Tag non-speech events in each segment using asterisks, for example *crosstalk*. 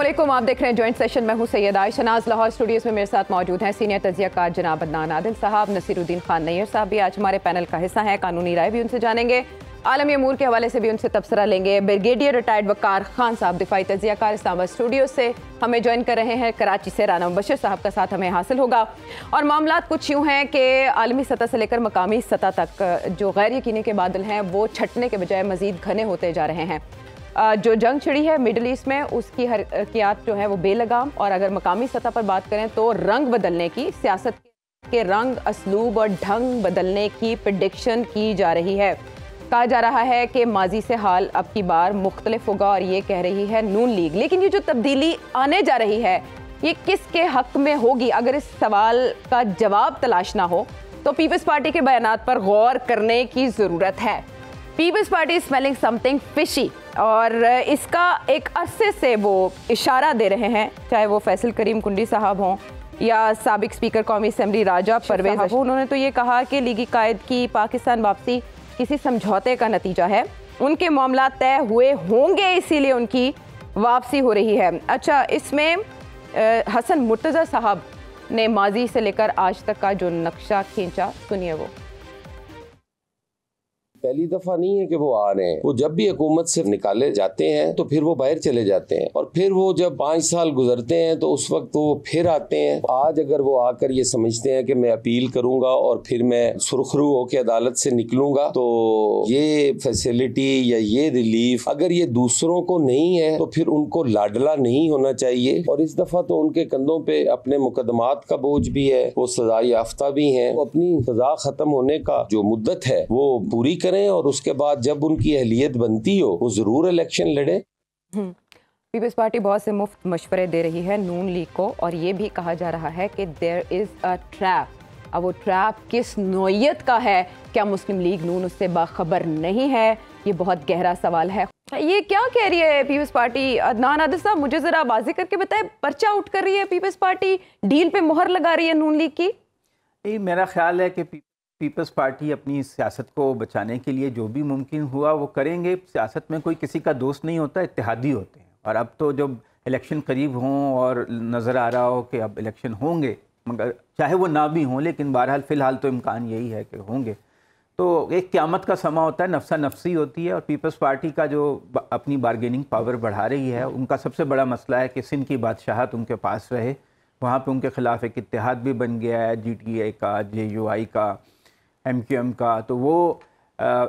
असलम आप देख रहे हैं जॉइंट सेशन में हूँ सैयद आयशनाज लाहौर स्टूडियोज़ में मेरे साथ मौजूद हैं सीनियर तजियाकार जनाब अदनान आदिल साहब नसीरुद्दीन खान नैयर साहब भी आज हमारे पैनल का हिस्सा हैं कानूनी राय भी उनसे जानेंगे आलम अमूर के हवाले से भी उनसे तबसरा लेंगे ब्रिगेडियर रिटायर्ड वकार खान साहब दिफाई कार इस्लामाबाद स्टूडियो से हमें ज्वाइन कर रहे हैं कराची से राना बशर साहब का साथ हमें हासिल होगा और मामला कुछ यूँ हैं कि आलमी सतह से लेकर मकामी सतह तक जो गैर यकीनी के बादल हैं वो छटने के बजाय मज़ीद घने होते जा रहे हैं जो जंग छिड़ी है मिडल ईस्ट में उसकी हरकियात जो है वो बेलगाम और अगर मकामी सतह पर बात करें तो रंग बदलने की सियासत के रंग असलूब और ढंग बदलने की प्रडिक्शन की जा रही है कहा जा रहा है कि माजी से हाल अब की बार मुख्तलिफ होगा और ये कह रही है नून लीग लेकिन ये जो तब्दीली आने जा रही है ये किसके हक में होगी अगर इस सवाल का जवाब तलाशना हो तो पीपल्स पार्टी के बयान पर गौर करने की ज़रूरत है Peoples Party smelling something fishy और इसका एक अरसे से वो इशारा दे रहे हैं चाहे वो फैसल करीम कुंडी साहब हों या सबक स्पीकर कौमी असम्बली राजा अच्छा, परवेज उन्होंने तो ये कहा कि लीगी कायद की पाकिस्तान वापसी किसी समझौते का नतीजा है उनके मामला तय हुए होंगे इसीलिए उनकी वापसी हो रही है अच्छा इसमें हसन मुर्तज़ा साहब ने माजी से लेकर आज तक का जो नक्शा खींचा सुनिए वो पहली दफा नहीं है कि वो आ रहे हैं वो जब भी हुकूमत से निकाले जाते हैं तो फिर वो बाहर चले जाते हैं और फिर वो जब पांच साल गुजरते हैं तो उस वक्त वो फिर आते हैं आज अगर वो आकर ये समझते हैं कि मैं अपील करूंगा और फिर मैं सुरखरू होकर अदालत से निकलूंगा तो ये फैसिलिटी या ये रिलीफ अगर ये दूसरों को नहीं है तो फिर उनको लाडला नहीं होना चाहिए और इस दफा तो उनके कंधों पे अपने मुकदमात का बोझ भी है वो सजा याफ्ता भी है वो अपनी सजा खत्म होने का जो मुद्दत है वो पूरी कर करें और उसके बाद जब उनकी अहलियत बनती हो वो ज़रूर इलेक्शन लड़े पीपल्स पार्टी बहुत से मुफ्त मशवरे दे रही है नून लीग को और ये भी कहा जा रहा है कि देर इज़ अ ट्रैप अब वो ट्रैप किस नोयत का है क्या मुस्लिम लीग नून उससे बाखबर नहीं है ये बहुत गहरा सवाल है ये क्या कह रही है पीपल्स पार्टी अदनान आदि साहब मुझे ज़रा बाजी करके बताए पर्चा आउट कर रही है पीपल्स पार्टी डील पे मोहर लगा रही है नून लीग की मेरा ख्याल है कि पीपल्स पार्टी अपनी सियासत को बचाने के लिए जो भी मुमकिन हुआ वो करेंगे सियासत में कोई किसी का दोस्त नहीं होता इतिहादी होते हैं और अब तो जब इलेक्शन करीब हों और नज़र आ रहा हो कि अब इलेक्शन होंगे मगर चाहे वो ना भी हों लेकिन बहरहाल फ़िलहाल तो इम्कान यही है कि होंगे तो एक क्यामत का समा होता है नफसा नफसी होती है और पीपल्स पार्टी का जो अपनी बारगेनिंग पावर बढ़ा रही है उनका सबसे बड़ा मसला है कि सिंध की बादशाहत उनके पास रहे वहाँ पे उनके ख़िलाफ़ एक इतिहाद भी बन गया है जी टी आई का जे यू आई का एम क्यू एम का तो वो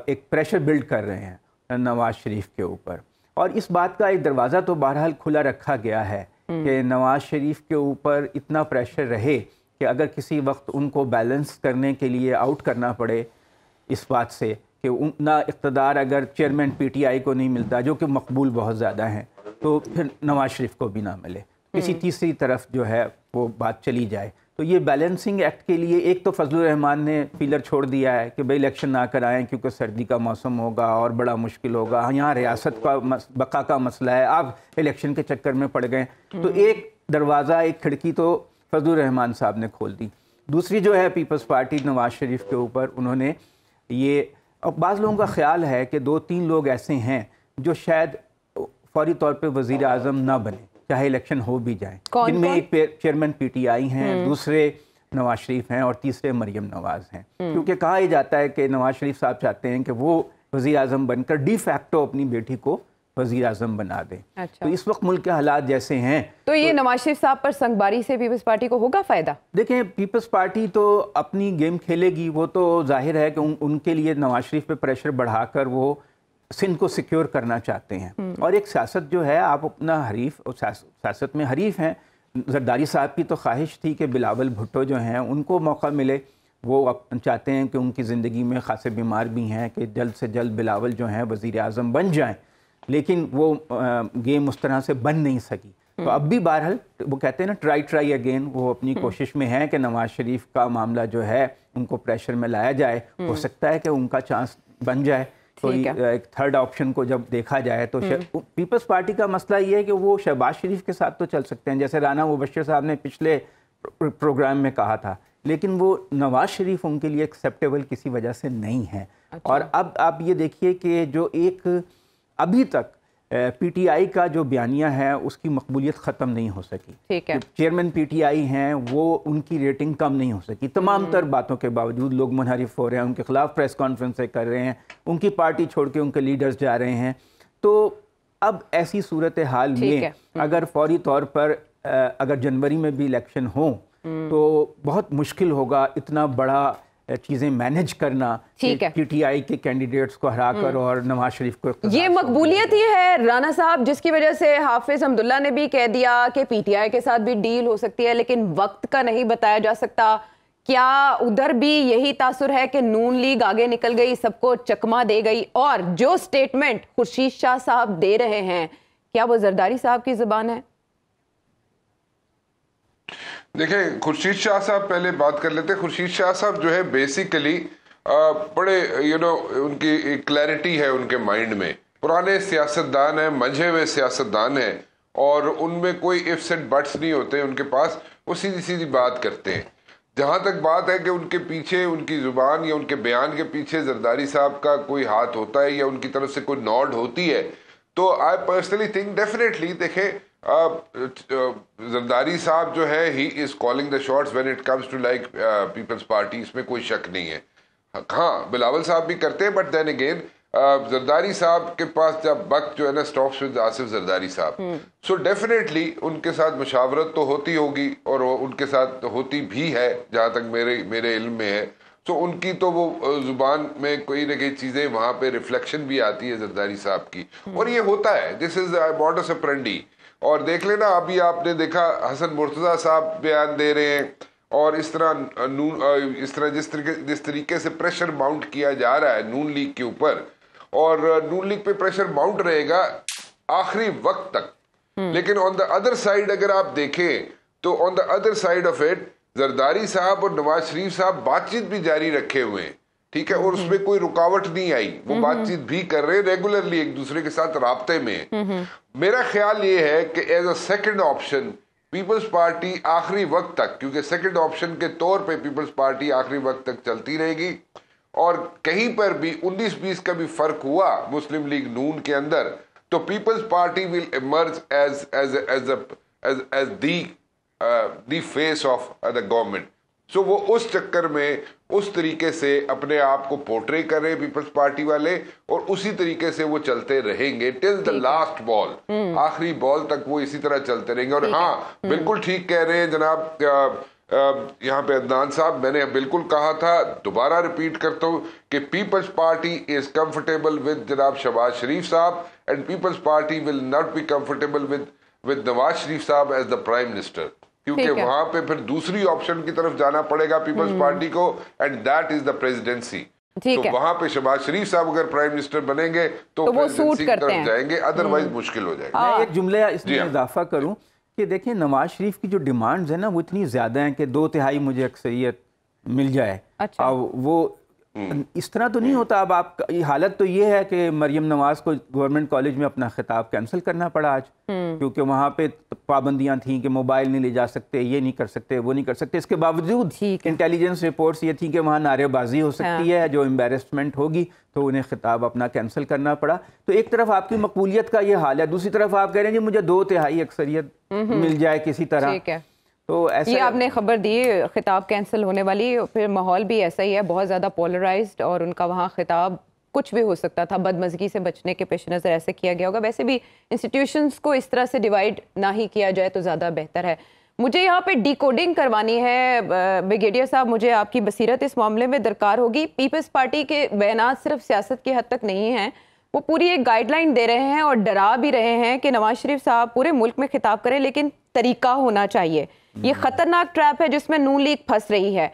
एक प्रेशर बिल्ड कर रहे हैं नवाज शरीफ के ऊपर और इस बात का एक दरवाज़ा तो बहरहाल खुला रखा गया है हम्म। कि नवाज शरीफ के ऊपर इतना प्रेशर रहे कि अगर किसी वक्त उनको बैलेंस करने के लिए आउट करना पड़े इस बात से कि ना इकतदार अगर चेयरमैन पीटीआई को नहीं मिलता जो कि मकबूल बहुत ज़्यादा हैं तो फिर नवाज शरीफ को भी ना मिले किसी हम्म। तीसरी तरफ जो है वो बात चली जाए तो ये बैलेंसिंग एक्ट के लिए एक तो फजल रहमान ने पिलर छोड़ दिया है कि भाई इलेक्शन ना कराएं क्योंकि सर्दी का मौसम होगा और बड़ा मुश्किल होगा हाँ, यहाँ रियासत का मस, बका का मसला है आप इलेक्शन के चक्कर में पड़ गए तो हम्म। एक दरवाज़ा एक खिड़की तो फजल रहमान साहब ने खोल दी दूसरी जो है पीपल्स पार्टी नवाज शरीफ के ऊपर उन्होंने ये और बाज़ लोगों का ख्याल है कि दो तीन लोग ऐसे हैं जो शायद फौरी तौर पर वज़ी अजम ना बने चाहे इलेक्शन हो भी जाए जिनमें एक चेयरमैन पीटीआई हैं हम्म। दूसरे नवाज शरीफ हैं और तीसरे मरियम नवाज हैं हम्म। क्योंकि कहा ही जाता है कि नवाज शरीफ साहब चाहते हैं कि वो वजी अजम बनकर डी फैक्टो अपनी बेटी को वजी अजम बना दें अच्छा। तो इस वक्त मुल्क के हालात जैसे हैं तो ये तो, नवाज शरीफ साहब पर संगबारी से पीपल्स पार्टी को होगा फ़ायदा देखें पीपल्स पार्टी तो अपनी गेम खेलेगी वो तो जाहिर है कि उनके लिए नवाज शरीफ पर प्रेशर बढ़ाकर वो सिंध को सिक्योर करना चाहते हैं हम्म। और एक सियासत जो है आप अपना हरीफ और सियासत में हरीफ हैं जरदारी साहब की तो ख्वाहिश थी कि बिलावल भुट्टो जो हैं उनको मौका मिले वो चाहते हैं कि उनकी ज़िंदगी में खासे बीमार भी हैं कि जल्द से जल्द बिलावल जो हैं वज़ी अजम बन जाएँ लेकिन वो गेम उस तरह से बन नहीं सकी तो हम्म। अब भी बहरहाल वो कहते हैं ना ट्राई ट्राई अगेन वो अपनी हम्म। कोशिश में है कि नवाज शरीफ का मामला जो है उनको प्रेशर में लाया जाए हो सकता है कि उनका चांस बन जाए तो कोई एक थर्ड ऑप्शन को जब देखा जाए तो पीपल्स हम्म। पार्टी का मसला ये है कि वो शहबाज शरीफ के साथ तो चल सकते हैं जैसे राना मुबशर साहब ने पिछले प्रोग्राम में कहा था लेकिन वो नवाज शरीफ उनके लिए एक्सेप्टेबल किसी वजह से नहीं है अच्छा। और अब आप ये देखिए कि जो एक अभी तक पीटीआई का जो बयानिया है उसकी मकबूलियत ख़त्म नहीं हो सकी ठीक है चेयरमैन पीटीआई हैं वो उनकी रेटिंग कम नहीं हो सकी तमाम तर हम्म। बातों के बावजूद लोग मुनहरफ हो रहे हैं उनके खिलाफ प्रेस कॉन्फ्रेंसें कर रहे हैं उनकी पार्टी छोड़ के उनके लीडर्स जा रहे हैं तो अब ऐसी सूरत हाल में हम्म। अगर फौरी तौर पर अगर जनवरी में भी इलेक्शन हों हम्म। तो बहुत मुश्किल होगा इतना बड़ा चीजें मैनेज करना ठीक है पीटीआई के कैंडिडेट्स को हराकर हम्म। और नवाज शरीफ को ये मकबूलियत ही है राना साहब जिसकी वजह से हाफिज अब्दुल्ला ने भी कह दिया कि पीटीआई के साथ भी डील हो सकती है लेकिन वक्त का नहीं बताया जा सकता क्या उधर भी यही तासुर है कि नून लीग आगे निकल गई सबको चकमा दे गई और जो स्टेटमेंट खुर्शीद शाह साहब दे रहे हैं क्या वो जरदारी साहब की जुबान है देखें खुर्शीद शाह साहब पहले बात कर लेते हैं खुर्शीद शाह साहब जो है बेसिकली बड़े यू नो उनकी क्लैरिटी है उनके माइंड में पुराने सियासतदान हैं मंझे हुए सियासतदान हैं और उनमें कोई इफ्स एंड बट्स नहीं होते उनके पास वो सीधी सीधी बात करते हैं जहाँ तक बात है कि उनके पीछे उनकी ज़ुबान या उनके बयान के पीछे जरदारी साहब का कोई हाथ होता है या उनकी तरफ से कोई नॉड होती है तो आई पर्सनली थिंक डेफिनेटली देखें जरदारी साहब जो है he is calling the shots when it comes to like people's party इसमें कोई शक नहीं है हाँ बिलावल साहब भी करते हैं बट देन अगेन जरदारी साहब के पास जब वक्त जो है ना स्टॉक्स विद आसिफ जरदारी साहब सो हम्म। डेफिनेटली उनके साथ मुशावरत तो होती होगी और उनके साथ तो होती भी है जहाँ तक मेरे मेरे इल्म में है सो so, उनकी तो वो ज़ुबान में कोई ना कोई चीज़ें वहाँ पे रिफ्लेक्शन भी आती है जरदारी साहब की हम्म। और ये होता है दिस इज़ बॉर्डर अप्रेंडी और देख लेना अभी आपने देखा हसन मुर्तज़ा साहब बयान दे रहे हैं और इस तरह नून इस तरह जिस तरीके जिस तरीके से प्रेशर माउंट किया जा रहा है नून लीग के ऊपर और नून लीग पे प्रेशर माउंट रहेगा आखिरी वक्त तक हम्म। लेकिन ऑन द अदर साइड अगर आप देखें तो on the other side of it Zardari साहब और नवाज शरीफ साहब बातचीत भी जारी रखे हुए हैं ठीक है और उसमें कोई रुकावट नहीं आई वो बातचीत भी कर रहे हैं रेगुलरली एक दूसरे के साथ रबते में मेरा ख्याल ये है कि as a second option Peoples Party आखिरी वक्त तक क्योंकि सेकेंड ऑप्शन के तौर पे पीपल्स पार्टी आखिरी वक्त तक चलती रहेगी और कहीं पर भी 19-20 का भी फर्क हुआ मुस्लिम लीग नून के अंदर तो Peoples Party will emerge as as as as the face of the government so वो उस चक्कर में उस तरीके से अपने आप को पोर्ट्रे कर रहे पीपल्स पार्टी वाले और उसी तरीके से वो चलते रहेंगे टिल द लास्ट बॉल आखिरी बॉल तक वो इसी तरह चलते रहेंगे और हाँ हम्म। बिल्कुल ठीक कह रहे हैं जनाब यहाँ पे अदनान साहब मैंने बिल्कुल कहा था दोबारा रिपीट करता हूँ कि Peoples Party is comfortable with जनाब शबाज शरीफ साहब and Peoples Party will not be comfortable with with Nawaz Sharif साहब एज द प्राइम मिनिस्टर क्योंकि वहां पे फिर दूसरी ऑप्शन की तरफ जाना पड़ेगा पीपल्स हम्म। पार्टी को and that is the presidency तो वहां पे शहबाज शरीफ साहब अगर प्राइम मिनिस्टर बनेंगे तो, तो वो सूट की तरफ जाएंगे अदरवाइज हम्म। मुश्किल हो जाएगा हाँ। मैं एक जुमले इसमें हाँ। इजाफा करूं कि देखिए नवाज शरीफ की जो डिमांड्स है ना वो इतनी ज़्यादा हैं कि दो तिहाई मुझे अक्सरियत मिल जाए अच्छा। और वो हम्म। इस तरह तो नहीं हम्म। होता अब आप हालत तो ये है कि मरियम नवाज को गवर्नमेंट कॉलेज में अपना खिताब कैंसिल करना पड़ा आज हम्म। क्योंकि वहाँ पे पाबंदियाँ थी कि मोबाइल नहीं ले जा सकते ये नहीं कर सकते वो नहीं कर सकते इसके बावजूद इंटेलिजेंस रिपोर्ट्स ये थी कि वहाँ नारेबाजी हो सकती हाँ। है जो एम्बेरसमेंट होगी तो उन्हें खिताब अपना कैंसिल करना पड़ा तो एक तरफ आपकी मकबूलियत का ये हाल है दूसरी तरफ आप कह रहे हैं जी मुझे दो तिहाई अक्सरियत मिल जाए किसी तरह तो ऐसा ये आपने खबर दी खिताब कैंसिल होने वाली फिर माहौल भी ऐसा ही है बहुत ज़्यादा पोलराइज्ड और उनका वहाँ खिताब कुछ भी हो सकता था बदमजगी से बचने के पेश नज़र ऐसे किया गया होगा वैसे भी इंस्टीट्यूशंस को इस तरह से डिवाइड ना ही किया जाए तो ज़्यादा बेहतर है मुझे यहाँ पे डिकोडिंग करवानी है ब्रिगेडियर साहब मुझे आपकी बसीरत इस मामले में दरकार होगी पीपल्स पार्टी के बयान सिर्फ सियासत की हद तक नहीं हैं वो पूरी एक गाइडलाइन दे रहे हैं और डरा भी रहे हैं कि नवाज शरीफ साहब पूरे मुल्क में खिताब करें लेकिन तरीका होना चाहिए ये खतरनाक ट्रैप है जिसमें नू लीग फंस रही है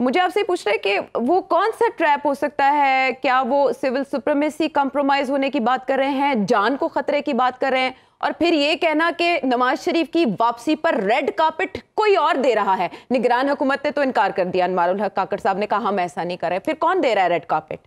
मुझे आपसे पूछ रहे कि वो कौन सा ट्रैप हो सकता है क्या वो सिविल सुप्रीमेसी कॉम्प्रोमाइज होने की बात कर रहे हैं जान को खतरे की बात कर रहे हैं और फिर ये कहना कि नवाज शरीफ की वापसी पर रेड कार्पेट कोई और दे रहा है निगरान हुकूमत ने तो इनकार कर दिया अनमार हक काकड़ साहब ने कहा हम ऐसा नहीं कर रहे फिर कौन दे रहा है रेड कार्पेट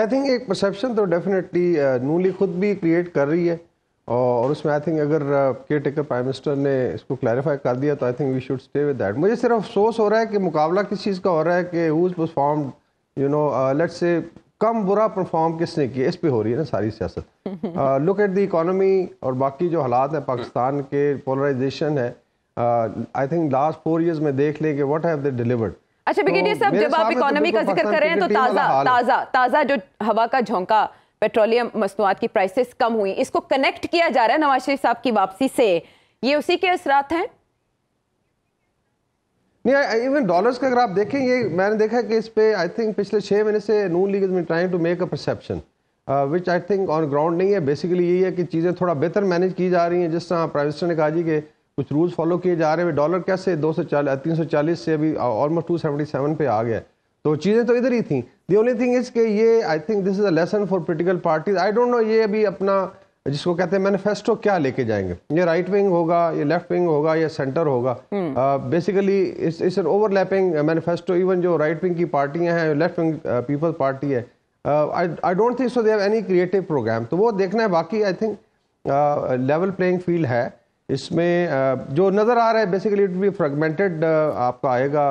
आई थिंक एक परसेप्शन तो डेफिनेटली uh, नूली खुद भी क्रिएट कर रही है और उसमें आई थिंक अगर केयर टेकर प्राइम मिनिस्टर ने इसको क्लैरिफाई कर दिया तो I think we should stay with that मुझे सिर्फ अफसोस हो रहा है कि मुकाबला किस चीज़ का हो रहा है कि who's perform you know let's say कम बुरा परफॉर्म किसने किया इस पर हो रही है ना सारी सियासत लुक एट द इकोनॉमी और बाकी जो हालात हैं पाकिस्तान के पोलराइजेशन है I think last four years में देख लें कि वट हैव दे डिलीवर्ड अच्छा ब्रिगेडियर तो साहब जब आप इकोनॉमी तो का जिक्र कर रहे हैं तो ताज़ा ताज़ा ताज़ा जो हवा का झोंका पेट्रोलियम मसनूआत की प्राइसेस कम हुई इसको कनेक्ट किया जा रहा है नवाज शरीफ साहब की वापसी से ये उसी के असरात हैं नहीं इवन डॉलर्स का अगर आप देखें ये मैंने देखा कि इस पे आई थिंक पिछले छः महीने से Noon League is been trying to make a perception which I think on ground नहीं है बेसिकली यही है कि चीज़ें थोड़ा बेहतर मैनेज की जा रही हैं जिस तरह प्राइम मिनिस्टर ने कहा जी के कुछ रूल्स फॉलो किए जा रहे हैं डॉलर कैसे दो सौ चालीस से अभी ऑलमोस्ट टू सेवेंटी सेवन पे आ गया है तो चीज़ें तो इधर ही थी दी ओनली थिंग इज़ के ये I think this is a lesson for political parties I don't know ये अभी अपना जिसको कहते हैं मैनिफेस्टो क्या लेके जाएंगे ये राइट विंग होगा ये लेफ्ट विंग होगा या सेंटर होगा basically it's an overlapping manifesto even जो राइट विंग की पार्टियां हैं लेफ्ट विंग पीपल्स पार्टी है I don't think so they have any creative programme तो वो देखना है बाकी I think level playing field है इसमें uh, जो नज़र आ रहा है बेसिकली इट बी फ्रेगमेंटेड आपका आएगा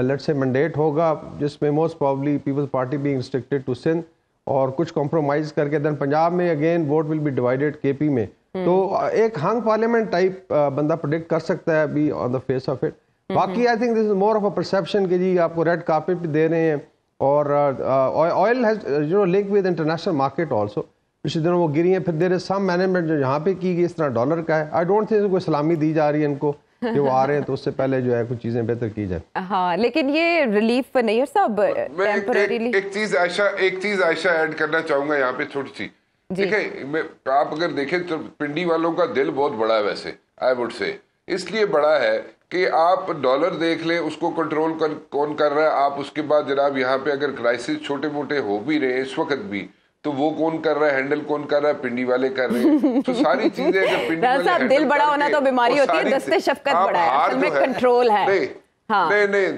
लेट से मैंडेट होगा जिसमें most probably Peoples Party be restricted to Sindh और कुछ कॉम्प्रोमाइज करके देन पंजाब में again vote will be divided KP में हम्म। तो एक हंग पार्लियामेंट टाइप बंदा प्रोडिक्ट कर सकता है अभी on the face of it बाकी I think this is more of a perception कि जी आपको रेड कार्पेट भी दे रहे हैं और oil has you know link with international market also पिछले दिनों वो गिरी हैं फिर देर इज सम मैनेजमेंट जो यहाँ पे की गई इस तरह डॉलर का है आई डोंट थिंक कोई सलामी दी जा रही है इनको जो आ रहे हैं तो उससे पहले जो है कुछ चीजें बेहतर की जाए हाँ लेकिन ये रिलीफ पर नहीं है सब एक, चीज आयशा एक चीज आयशा ऐड करना चाहूंगा यहाँ पे छोटी सी ठीक है आप अगर देखें तो पिंडी वालों का दिल बहुत बड़ा है वैसे आई वुड से इसलिए बड़ा है कि आप डॉलर देख ले उसको कंट्रोल कर कौन कर रहा है आप उसके बाद जनाब यहाँ पे अगर क्राइसिस छोटे मोटे हो भी रहे इस वक्त भी तो वो कौन कर रहा है हैंडल कौन कर रहा है पिंडी वाले कर रहे हैं तो सारी चीजें अगर पिंडी वाले दिल बड़ा होना तो बीमारी होती है दस्ते शफकत बड़ा है असल में कंट्रोल है नहीं हाँ। नहीं नहीं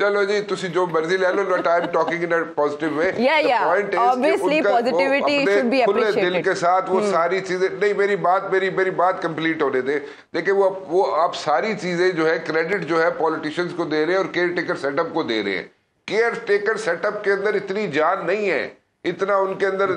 चलो जी तुसी जो मर्जी ले लो but I am talking in a positive way या ਯਾ obviously positivity should be appreciated दिल के साथ वो हम्म। सारी चीजें नहीं मेरी बात मेरी मेरी बात कंप्लीट होने दे देखिए वो वो आप सारी चीजें जो है क्रेडिट जो है पॉलिटिशियंस को दे रहे हैं और केयर टेकर सेटअप को दे रहे हैं केयर टेकर सेटअप के अंदर इतनी जान नहीं है इतना उनके अंदर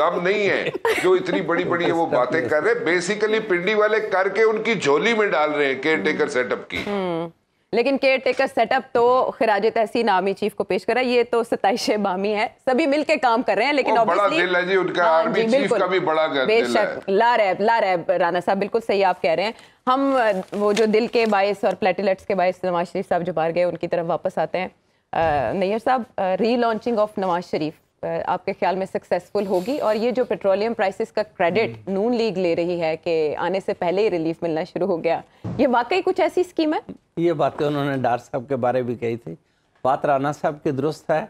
दम नहीं है जो इतनी बड़ी बड़ी वो *laughs* बातें कर रहे बेसिकली पिंडी वाले करके उनकी झोली में डाल रहे हैं केयर टेकर सेटअप की हम्म। लेकिन केयर टेकर सेटअप तो खराज तहसीन आर्मी चीफ को पेश करा ये तो सताइश बामी है सभी मिलके काम कर रहे हैं लेकिन बड़ा दिल है जी उनका हाँ आर्मी चीफ का भी बड़ा बेशक ला रैब ला रैब राना साहब बिल्कुल सही आप कह रहे हैं हम वो जो दिल के बायस और प्लेटिलेट्स के बायस नवाज शरीफ साहब जो बाहर गए उनकी तरफ वापस आते हैं नैयर साहब री लॉन्चिंग ऑफ नवाज शरीफ आपके ख्याल में सक्सेसफुल होगी और ये जो पेट्रोलियम प्राइसेस का क्रेडिट हम्म। नून लीग ले रही है कि आने से पहले ही रिलीफ मिलना शुरू हो गया ये वाकई कुछ ऐसी स्कीम है ये बातें उन्होंने डार साहब के बारे भी कही थी बात राणा साहब की दुरुस्त है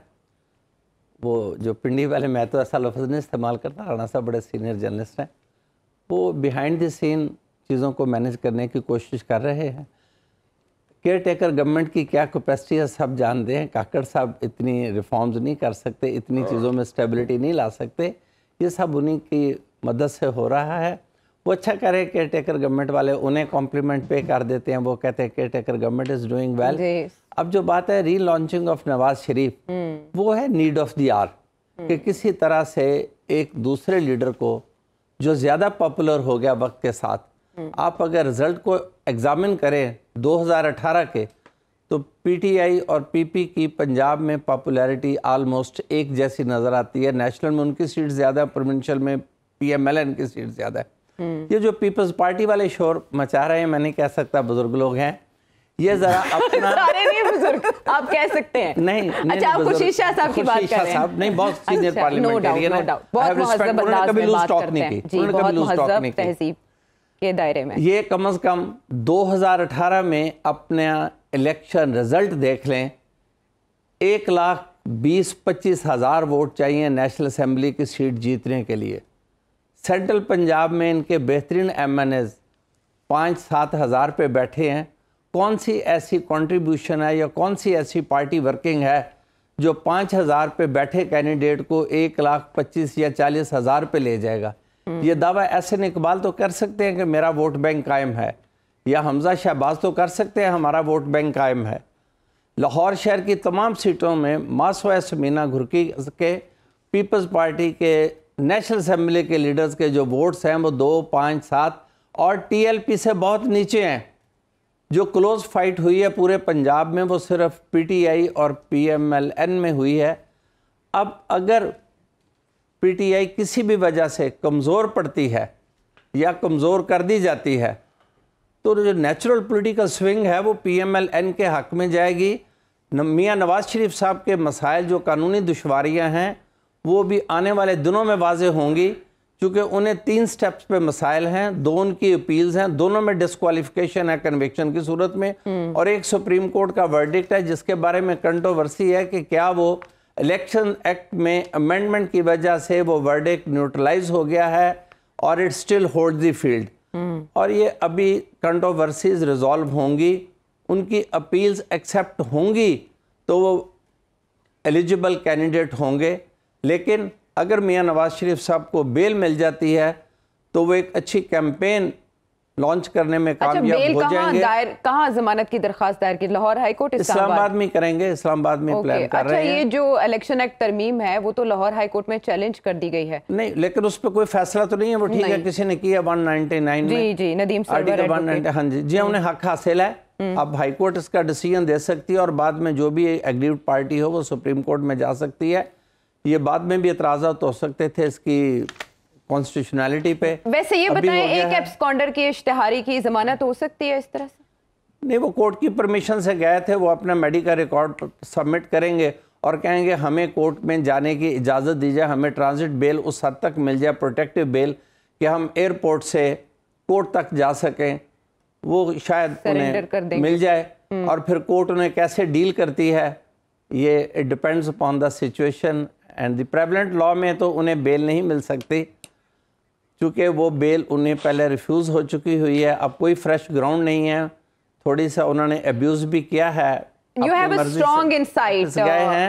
वो जो पिंडी वाले मैं तो ऐसा लफ्ज़ नहीं इस्तेमाल करता राणा साहब बड़े सीनियर जर्नलिस्ट हैं वो बिहाइंड द सीन चीज़ों को मैनेज करने की कोशिश कर रहे हैं केयर टेकर गवर्नमेंट की क्या कैपेसिटी है सब जानते हैं काकड़ साहब इतनी रिफॉर्म्स नहीं कर सकते इतनी हाँ। चीज़ों में स्टेबिलिटी नहीं ला सकते ये सब उन्हीं की मदद से हो रहा है वो अच्छा करे केयर टेकर गवर्नमेंट वाले उन्हें कॉम्प्लीमेंट पे कर देते हैं वो कहते हैं caretaker government is doing well अब जो बात है री लॉन्चिंग ऑफ नवाज शरीफ वो है नीड ऑफ दी आर कि किसी तरह से एक दूसरे लीडर को जो ज़्यादा पॉपुलर हो गया वक्त के साथ हम्म। आप अगर रिज़ल्ट को एग्ज़ामिन करें 2018 के तो पीटीआई और पीपी की पंजाब में पॉपुलैरिटी आलमोस्ट एक जैसी नज़र आती है नेशनल में उनकी सीट ज़्यादा है प्रोविंशल में पीएमएलएन की सीट ज़्यादा है हम्म। ये जो पीपल्स पार्टी वाले शोर मचा रहे हैं मैं नहीं कह सकता बुजुर्ग लोग हैं ये जरा *laughs* अपना सारे नहीं बुजुर्ग आप कह सकते हैं नहीं, नहीं अच्छा आप खुशीशा साहब की बात कर रहे हैं साहब नहीं बहुत सीनियर पार्लियामेंटेरियन है बहुत महजब अंदाज में बात करते हैं जी बहुत महजब तहजीब के दायरे में ये कम अज़ कम 2018 में अपना इलेक्शन रिज़ल्ट देख लें एक लाख बीस पच्चीस हज़ार वोट चाहिए नेशनल असम्बली की सीट जीतने के लिए सेंट्रल पंजाब में इनके बेहतरीन एम एन एज पाँच सात हज़ार पे बैठे हैं कौन सी ऐसी कंट्रीब्यूशन है या कौन सी ऐसी पार्टी वर्किंग है जो पाँच हज़ार पे बैठे कैंडिडेट को एक लाख पच्चीस या चालीस हज़ार पे ले जाएगा ये दावा ऐसे इकबाल तो कर सकते हैं कि मेरा वोट बैंक कायम है या हमजा शहबाज तो कर सकते हैं हमारा वोट बैंक कायम है लाहौर शहर की तमाम सीटों में मासो समीना घुरकी के पीपल्स पार्टी के नेशनल असम्बली के लीडर्स के जो वोट्स हैं वो दो पाँच सात और टीएलपी से बहुत नीचे हैं जो क्लोज फाइट हुई है पूरे पंजाब में वो सिर्फ पीटीआई और पीएमएलएन में हुई है अब अगर पीटीआई किसी भी वजह से कमज़ोर पड़ती है या कमज़ोर कर दी जाती है तो जो नेचुरल पॉलिटिकल स्विंग है वो पीएमएलएन के हक में जाएगी मियाँ नवाज़ शरीफ साहब के मसाइल जो कानूनी दुशारियाँ हैं वो भी आने वाले दिनों में वाज होंगी क्योंकि उन्हें तीन स्टेप्स पे मसाइल हैं दो उनकी अपील्स हैं दोनों में डिसक्वालिफिकेशन है कन्विक्शन की सूरत में हम्म। और एक सुप्रीम कोर्ट का वर्डिक्ट है जिसके बारे में कंट्रोवर्सी है कि क्या वो इलेक्शन एक्ट में अमेंडमेंट की वजह से वो वर्डिक न्यूट्रलाइज हो गया है और it still hold the field और ये अभी कंट्रोवर्सीज रिजॉल्व होंगी उनकी अपील्स एक्सेप्ट होंगी तो वो एलिजिबल कैंडिडेट होंगे लेकिन अगर मियां नवाज शरीफ साहब को बेल मिल जाती है तो वो एक अच्छी कैंपेन लॉन्च करने में अच्छा, कामयाब अच्छा, हो जाएंगे दायर कहाँ जमानत की दरखास्त दायर की लाहौर हाई कोर्ट इस्लामाबाद में करेंगे इस्लामाबाद में प्लान कर अच्छा, रहे हैं ये जो इलेक्शन एक्ट तरमीम है वो तो लाहौर हाई कोर्ट में चैलेंज कर दी गई है नहीं लेकिन उस पर कोई फैसला तो नहीं है वो ठीक है किसी ने किया वन नाइनटी नाइन जी जी नदीम जी उन्हें हक हासिल है हम्म। अब हाई कोर्ट इसका डिसीजन दे सकती है और बाद में जो भी एग्रीव पार्टी हो वो सुप्रीम कोर्ट में जा सकती है ये बाद में भी एतराज़ा तो हो सकते थे इसकी कॉन्स्टिट्यूशनैलिटी पे वैसे ये बताएं एक एब्सकॉन्डर की इश्तहारी की जमानत हो सकती है इस तरह से नहीं वो कोर्ट की परमिशन से गए थे वो अपना मेडिकल रिकॉर्ड सबमिट करेंगे और कहेंगे हमें कोर्ट में जाने की इजाज़त दी जाए हमें ट्रांजिट बेल उस हद तक मिल जाए प्रोटेक्टिव बेल कि हम एयरपोर्ट से कोर्ट तक जा सकें वो शायद उन्हें मिल जाए हम्म। और फिर कोर्ट उन्हें कैसे डील करती है ये it depends upon the situation and the prevalent law में तो उन्हें बेल नहीं मिल सकती चूँकि वो बेल उन्हें पहले रिफ्यूज़ हो चुकी हुई है अब कोई फ्रेश ग्राउंड नहीं है थोड़ी सा उन्होंने अब्यूज़ भी किया है यू हैव स्ट्रॉन्ग इनसाइट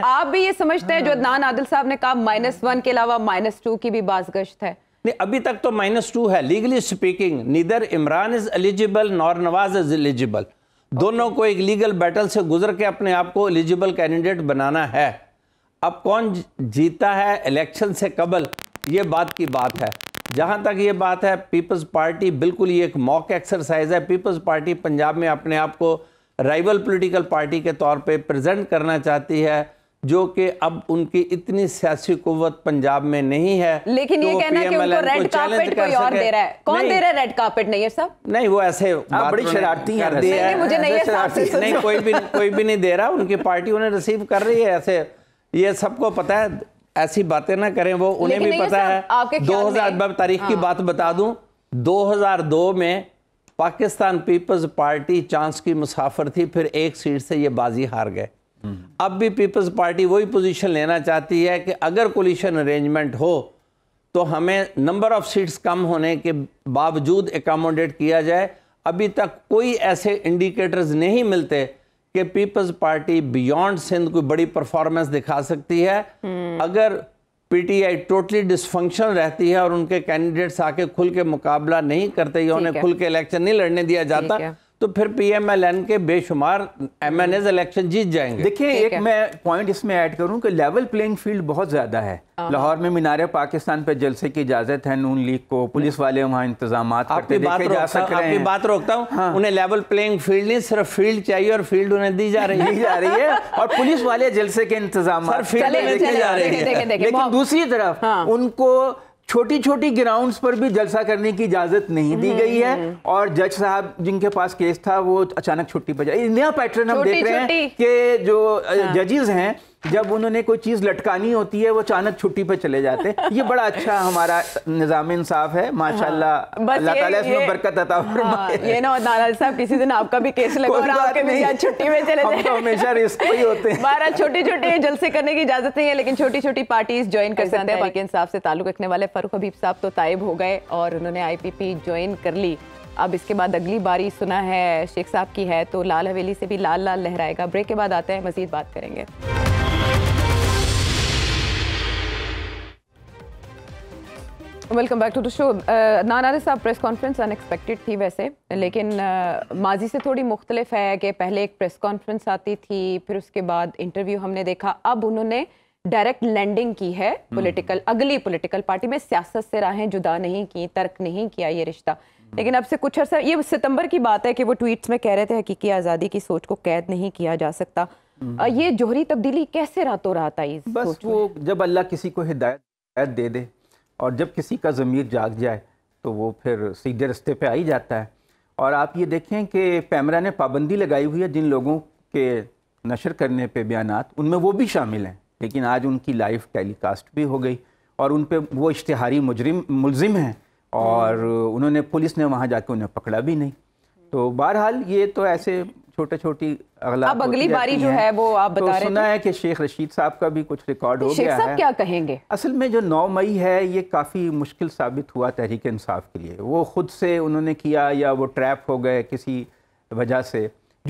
आप भी ये समझते हैं जो अदनान हाँ। आदिल साहब ने कहा माइनस वन के अलावा माइनस टू की भी बाजगश्त है नहीं अभी तक तो माइनस टू है legally speaking neither Imran is eligible nor Nawaz is eligible दोनों को एक लीगल बैटल से गुजर के अपने आप को एलिजिबल कैंडिडेट बनाना है अब कौन जीता है इलेक्शन से कबल ये बात की बात है जहाँ तक ये बात है पीपल्स पार्टी बिल्कुल ये एक मॉक एक्सरसाइज है पीपल्स पार्टी पंजाब में अपने आप को राइवल पॉलिटिकल पार्टी के तौर पे प्रेजेंट करना चाहती है जो कि अब उनकी इतनी सियासी कुवत पंजाब में नहीं है लेकिन तो ये कहना कि उनको रेड कार्पेट कोई और दे रहा है कौन दे रहा है रेड कार्पेट नहीं है सब नहीं वो ऐसे बड़ी शरारती है नहीं, नहीं मुझे नहीं है नहीं कोई भी कोई भी नहीं दे रहा उनकी पार्टी उन्हें रिसीव कर रही है ऐसे ये सबको पता है ऐसी बातें ना करें वो उन्हें भी पता है दो हजार तारीख की हाँ। बात बता दूं 2002 में पाकिस्तान पीपल्स पार्टी चांस की मुसाफर थी फिर एक सीट से ये बाजी हार गए अब भी पीपल्स पार्टी वही पोजीशन लेना चाहती है कि अगर कोलिशन अरेंजमेंट हो तो हमें नंबर ऑफ सीट्स कम होने के बावजूद एकामोडेट किया जाए अभी तक कोई ऐसे इंडिकेटर्स नहीं मिलते कि पीपल्स पार्टी बियॉन्ड सिंध कोई बड़ी परफॉर्मेंस दिखा सकती है हम्म। अगर पीटीआई टोटली डिसफंक्शन रहती है और उनके कैंडिडेट्स आके खुल के मुकाबला नहीं करते या उन्हें खुल के इलेक्शन नहीं लड़ने दिया जाता तो फिर पीएमएलएन के बेशुमार एमएनएस इलेक्शन जीत जाएंगे देखिए एक मैं पॉइंट इसमें ऐड करूं कि लेवल प्लेइंग फील्ड बहुत ज्यादा है हाँ। लाहौर में मीनार पाकिस्तान पे जलसे की इजाजत है नून लीग को पुलिस वाले वहाँ इंतजाम आपकी बात जा सक रहे बात रोकता हूँ हाँ। उन्हें लेवल प्लेइंग फील्ड नहीं सिर्फ फील्ड चाहिए और फील्ड उन्हें दी जा रही है जा रही है और पुलिस वाले जलसे के इंतजाम लेकिन दूसरी तरफ हाँ। उनको छोटी छोटी ग्राउंड्स पर भी जलसा करने की इजाजत नहीं दी गई है हम्म। और जज साहब जिनके पास केस था वो अचानक छुट्टी पर जाए नया पैटर्न हम देख रहे हैं कि जो जजेस हाँ। हैं जब उन्होंने कोई चीज़ लटकानी होती है वो अचानक छुट्टी पे चले जाते हैं ये बड़ा अच्छा हमारा निज़ाम इंसाफ है माशाल्लाह हाँ, अल्लाह ताला इसमें बरकत अता हाँ, फरमाए ये ना साहब किसी दिन आपका भी केस लगा और आपके छुट्टी में चले तो हमेशा रिस्क ही होते हैं बारह जलसे करने की इजाज़त नहीं है लेकिन छोटी छोटी पार्टी ज्वाइन कर सकते हैं बाकी इंसाफ से ताल्लुक रखने वाले फरूक हबीब साहब तो तायब हो गए और उन्होंने पी ज्वाइन कर ली अब इसके बाद अगली बारी सुना है शेख साहब की है तो लाल हवेली से भी लाल लाल लहराएगा ब्रेक के बाद आते हैं मजीद बात करेंगे welcome back to the show नाना साहब प्रेस कॉन्फ्रेंस अनएक्सपेक्टेड थी वैसे लेकिन uh, माजी से थोड़ी मुख्तलिफ है कि पहले एक प्रेस कॉन्फ्रेंस आती थी फिर उसके बाद इंटरव्यू हमने देखा अब उन्होंने डायरेक्ट लैंडिंग की है पॉलिटिकल हम्म। अगली पॉलिटिकल पार्टी में सियासत से राहें जुदा नहीं की तर्क नहीं किया ये रिश्ता हम्म। लेकिन अब से कुछ अर्सा ये सितंबर की बात है कि वो ट्वीट्स में कह रहे थे हकीकी आज़ादी की सोच को कैद नहीं किया जा सकता हम्म। ये जोहरी तब्दीली कैसे रातों रात आई बस वो जब अल्लाह किसी को हिदायत दे दे और जब किसी का ज़मीर जाग जाए तो वो फिर सीधे रस्ते पे आ ही जाता है और आप ये देखें कि पैमरा ने पाबंदी लगाई हुई है जिन लोगों के नशर करने पे बयान उनमें वो भी शामिल हैं लेकिन आज उनकी लाइव टेलीकास्ट भी हो गई और उन पर वो इश्तहारी मुजरम मुलजिम हैं और उन्होंने पुलिस ने वहाँ जा उन्हें पकड़ा भी नहीं तो बहरहाल ये तो ऐसे छोटे छोटी अगला अब अगली बारी जो है वो आप तो बता तो रहे सुना है कि शेख रशीद साहब का भी कुछ रिकॉर्ड हो तो गया है क्या कहेंगे असल में जो 9 मई है ये काफ़ी मुश्किल साबित हुआ तहरीक इंसाफ के लिए वो खुद से उन्होंने किया या वो ट्रैप हो गए किसी वजह से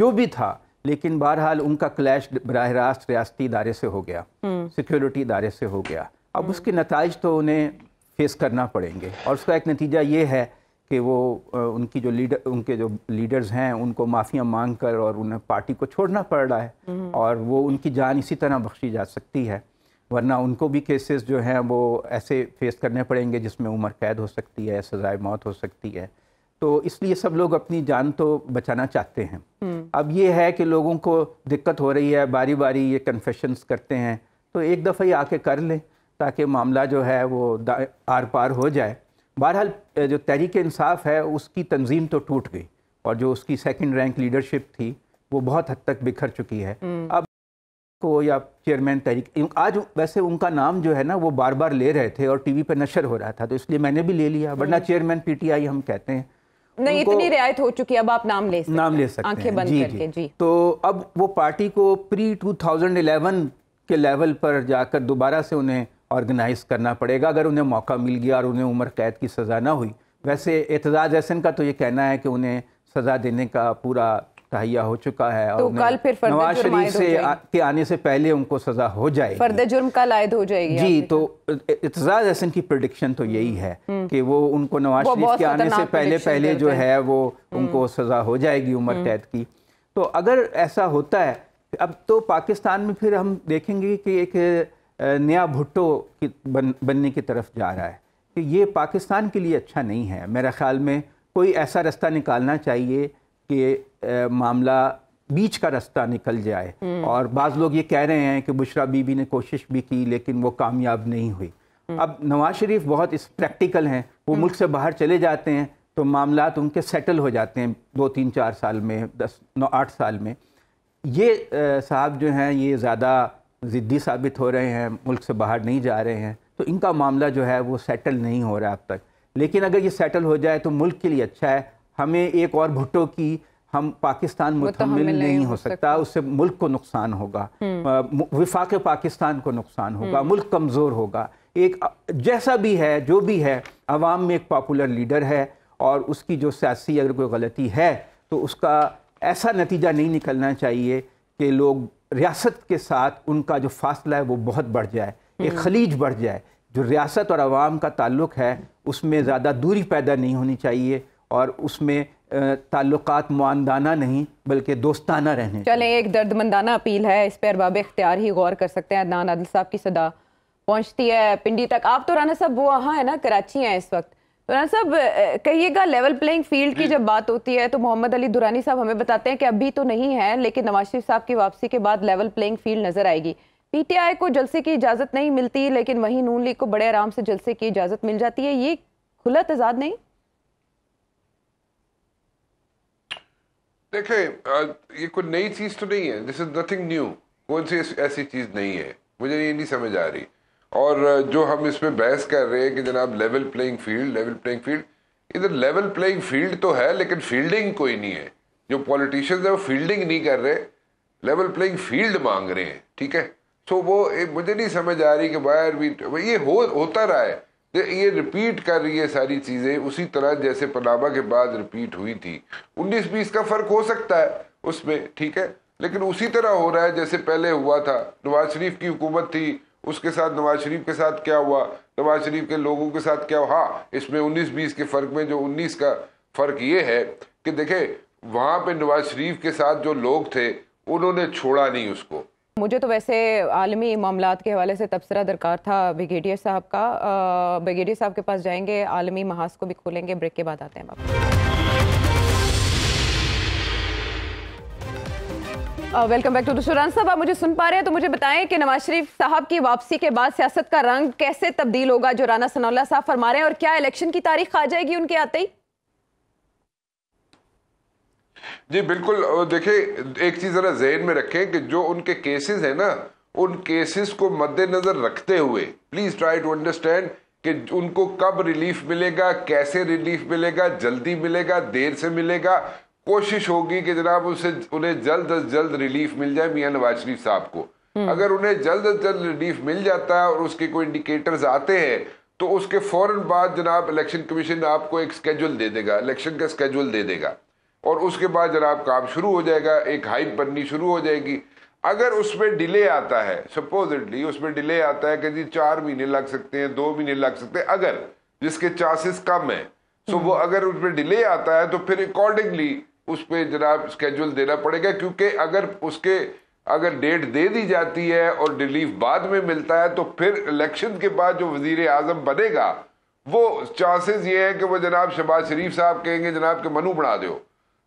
जो भी था लेकिन बहरहाल उनका क्लैश बरह रास्त रियाती इदारे से हो गया सिक्योरिटी हम्म। इदारे से हो गया अब हम्म। उसके नतज तो उन्हें फेस करना पड़ेंगे और उसका एक नतीजा ये है कि वो उनकी जो लीडर उनके जो लीडर्स हैं उनको माफ़ियाँ मांग कर और उन्हें पार्टी को छोड़ना पड़ रहा है हम्म। और वो उनकी जान इसी तरह बख्शी जा सकती है वरना उनको भी केसेस जो हैं वो ऐसे फेस करने पड़ेंगे जिसमें उम्र कैद हो सकती है सजाए मौत हो सकती है तो इसलिए सब लोग अपनी जान तो बचाना चाहते हैं हम्म। अब ये है कि लोगों को दिक्कत हो रही है बारी बारी ये कन्फेशंस करते हैं तो एक दफ़ा ही आके कर लें ताकि मामला जो है वो आर पार हो जाए बहरहाल जो तहरीक इंसाफ है उसकी तंजीम तो टूट गई और जो उसकी सेकंड रैंक लीडरशिप थी वो बहुत हद तक बिखर चुकी है हम्म। अब को या चेयरमैन तहरीक आज वैसे उनका नाम जो है ना वो बार बार ले रहे थे और टीवी पर नशर हो रहा था तो इसलिए मैंने भी ले लिया हम्म। वरना चेयरमैन पीटीआई हम कहते हैं नहीं इतनी रियायत हो चुकी है अब आप नाम ले सकते नाम ले सकते आंखें बंद जी, करके जी तो अब वो पार्टी को प्री 2011 के लेवल पर जाकर दोबारा से उन्हें ऑर्गेनाइज करना पड़ेगा अगर उन्हें मौका मिल गया और उन्हें उम्र कैद की सज़ा ना हुई वैसे एतजाज एहसन का तो ये कहना है कि उन्हें सज़ा देने का पूरा तहैया हो चुका है तो और कल फिर नवाज शरीफ से आ, के आने से पहले उनको सज़ा हो जाएगी फर्द जुर्म कल आयद हो जाएगी जी तो एतजाज एहसन की प्रडिक्शन तो यही है हम्म। कि वो उनको नवाज शरीफ के आने से पहले पहले जो है वो हम्म। उनको सज़ा हो जाएगी उम्र हम्म। कैद की तो अगर ऐसा होता है अब तो पाकिस्तान में फिर हम देखेंगे कि एक नया भुट्टो की बन, बनने की तरफ जा रहा है कि ये पाकिस्तान के लिए अच्छा नहीं है मेरे ख़्याल में कोई ऐसा रास्ता निकालना चाहिए कि मामला बीच का रास्ता निकल जाए हम्म। और बाज़ लोग ये कह रहे हैं कि बुशरा बीबी ने कोशिश भी की लेकिन वो कामयाब नहीं हुई हम्म। अब नवाज शरीफ बहुत इस प्रैक्टिकल हैं वो हम्म। मुल्क से बाहर चले जाते हैं तो मामला उनके सेटल हो जाते हैं दो तीन चार साल में दस नौ आठ साल में ये साहब जो हैं ये ज़्यादा ज़िद्दी साबित हो रहे हैं मुल्क से बाहर नहीं जा रहे हैं तो इनका मामला जो है वो सेटल नहीं हो रहा अब तक लेकिन अगर ये सेटल हो जाए तो मुल्क के लिए अच्छा है हमें एक और भुट्टो की हम पाकिस्तान तो मुतमिल नहीं, नहीं हो सकता उससे मुल्क को नुकसान होगा हम्म। विफाक पाकिस्तान को नुकसान होगा हम्म। मुल्क कमज़ोर होगा एक जैसा भी है जो भी है अवाम में एक पॉपुलर लीडर है और उसकी जो सियासी अगर कोई गलती है तो उसका ऐसा नतीजा नहीं निकलना चाहिए कि लोग रियासत के साथ उनका जो फासला है वो बहुत बढ़ जाए एक हम्म। खलीज बढ़ जाए जो रियासत और आवाम का ताल्लुक है उसमें ज़्यादा दूरी पैदा नहीं होनी चाहिए और उसमें ताल्लुक मानदाना नहीं बल्कि दोस्ताना रहने चले एक दर्दमंदाना अपील है इस पर अरबाब इख्तियार ही गौर कर सकते हैं अदनान आदिल साहब की सदा पहुँचती है पिंडी तक आप तो राना साहब वो वहाँ है ना कराची हैं इस वक्त तो साहब कहिएगा लेवल प्लेइंग फील्ड की हम्म। जब बात होती है तो मोहम्मद अली दुरानी साहब हमें बताते हैं कि अभी तो नहीं है लेकिन नवाज शरीफ साहब की वापसी के बाद लेवल प्लेइंग फील्ड नजर आएगी पीटीआई को जलसे की इजाजत नहीं मिलती लेकिन वहीं नून लीग को बड़े आराम से जलसे की इजाजत मिल जाती है ये खुला तजाद नहीं देखे ये कोई नई चीज़ तो नहीं है दिस इज नथिंग न्यू कौन सी ऐसी चीज़ नहीं है मुझे ये नहीं समझ आ रही और जो हम इसमें बहस कर रहे हैं कि जनाब level playing field level playing field इधर लेवल प्लेइंग फील्ड तो है लेकिन फील्डिंग कोई नहीं है जो पॉलिटिशियंस है वो फील्डिंग नहीं कर रहे लेवल प्लेइंग फील्ड मांग रहे हैं ठीक है सो वो ए, मुझे नहीं समझ आ रही कि वायर भी ये हो होता रहा है ये रिपीट कर रही है सारी चीज़ें उसी तरह जैसे पनामा के बाद रिपीट हुई थी उन्नीस बीस का फ़र्क हो सकता है उसमें ठीक है लेकिन उसी तरह हो रहा है जैसे पहले हुआ था नवाज शरीफ की हुकूमत थी उसके साथ नवाज शरीफ के साथ क्या हुआ नवाज शरीफ के लोगों के साथ क्या हुआ हाँ इसमें उन्नीस बीस के फ़र्क में जो उन्नीस का फ़र्क ये है कि देखे वहाँ पे नवाज शरीफ के साथ जो लोग थे उन्होंने छोड़ा नहीं उसको मुझे तो वैसे आलमी मामला के हवाले से तबसरा दरकार था ब्रिगेडियर साहब का ब्रिगेडियर साहब के पास जाएंगे आलमी महाज को भी खोलेंगे ब्रेक के बाद आते हैं बाबा वेलकम बैक टू दुशुरान साहब आप मुझे सुन पा रहे हैं तो मुझे बताएं कि नवाज शरीफ साहब की वापसी के बाद सियासत का रंग कैसे तब्दील होगा जो राना सनौला साहब फरमा रहे हैं और क्या इलेक्शन की तारीख आ जाएगी उनके आते ही जी बिल्कुल देखिए एक चीज जरा जहन में रखें कि जो उनके केसेस है ना उन केसेस को मद्देनजर रखते हुए प्लीज ट्राई टू अंडरस्टैंड कि उनको कब रिलीफ मिलेगा कैसे रिलीफ मिलेगा जल्दी मिलेगा देर से मिलेगा कोशिश होगी कि जनाब उनसे उन्हें जल्द अज जल्द रिलीफ मिल जाए मियाँ नवाज शरीफ साहब को हम्म। अगर उन्हें जल्द अज जल्द रिलीफ मिल जाता है और उसके कोई इंडिकेटर्स आते हैं तो उसके फौरन बाद जनाब इलेक्शन कमीशन आपको एक स्केड्यूल दे देगा इलेक्शन का स्केड्यूल दे देगा और उसके बाद जनाब काम शुरू हो जाएगा एक हाइप बननी शुरू हो जाएगी अगर उसमें डिले आता है सपोजिटली उसमें डिले आता है कि जी चार महीने लग सकते हैं दो महीने लग सकते हैं अगर जिसके चांसेस कम है सो तो वो हम्म। अगर उसमें डिले आता है तो फिर अकॉर्डिंगली उस पर जनाब स्केड्यूल देना पड़ेगा क्योंकि अगर उसके अगर डेट दे दी जाती है और रिलीफ बाद में मिलता है तो फिर इलेक्शन के बाद जो वजीर आज़म बनेगा वो चांसेस ये है कि वो जनाब शहबाज शरीफ साहब कहेंगे जनाब के मनु बना दो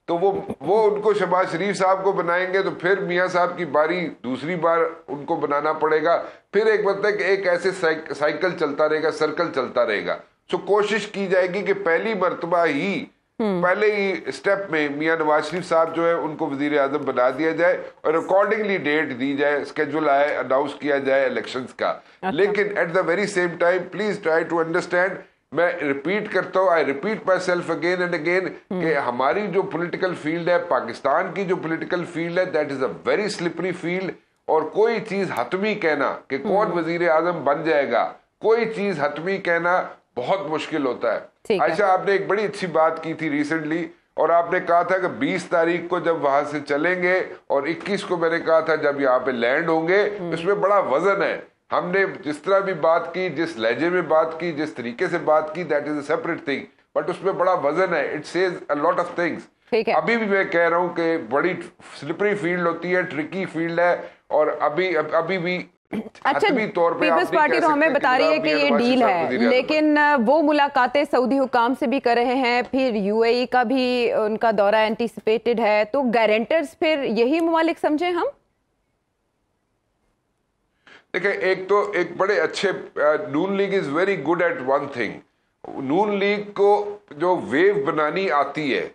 तो वो वो उनको शहबाज शरीफ साहब को बनाएंगे तो फिर मियाँ साहब की बारी दूसरी बार उनको बनाना पड़ेगा फिर एक मतलब एक ऐसे साइकिल चलता रहेगा सर्कल चलता रहेगा सो कोशिश की जाएगी कि पहली मरतबा ही Hmm. पहले ही स्टेप में मियां नवाज शरीफ साहब जो है उनको वजीर आजम बना दिया जाए और अकॉर्डिंगली डेट दी जाए स्केड्यूल आए अनाउंस किया जाए इलेक्शन का अच्छा। लेकिन at the very same time please try to understand मैं रिपीट करता हूँ I repeat myself again and again कि हमारी जो पोलिटिकल फील्ड है पाकिस्तान की जो पोलिटिकल फील्ड है that is a very slippery field और कोई चीज हतमी कहना कि कौन hmm. वजीर आजम बन जाएगा कोई चीज हतमी कहना बहुत मुश्किल होता है अच्छा आपने एक बड़ी अच्छी बात की थी रिसेंटली और आपने कहा था कि 20 तारीख को जब वहां से चलेंगे और 21 को मैंने कहा था जब यहाँ पे लैंड होंगे उसमें हम्म। बड़ा वजन है हमने जिस तरह भी बात की जिस लहजे में बात की जिस तरीके से बात की that is a separate thing but उसमें बड़ा वजन है it says a lot of things अभी भी मैं कह रहा हूँ कि बड़ी स्लिपरी फील्ड होती है ट्रिकी फील्ड है और अभी अभी भी अच्छा पीपल्स पार्टी तो हमें बता रही है कि ये डील है लेकिन वो मुलाकातें सऊदी हुकाम से भी कर रहे हैं फिर यूएई का भी उनका दौरा एंटिसिपेटेड है तो गारंटर्स फिर यही ममालिक समझे हम देखिए एक तो एक बड़े अच्छे Noon League is very good at one thing Noon League को जो वेव बनानी आती है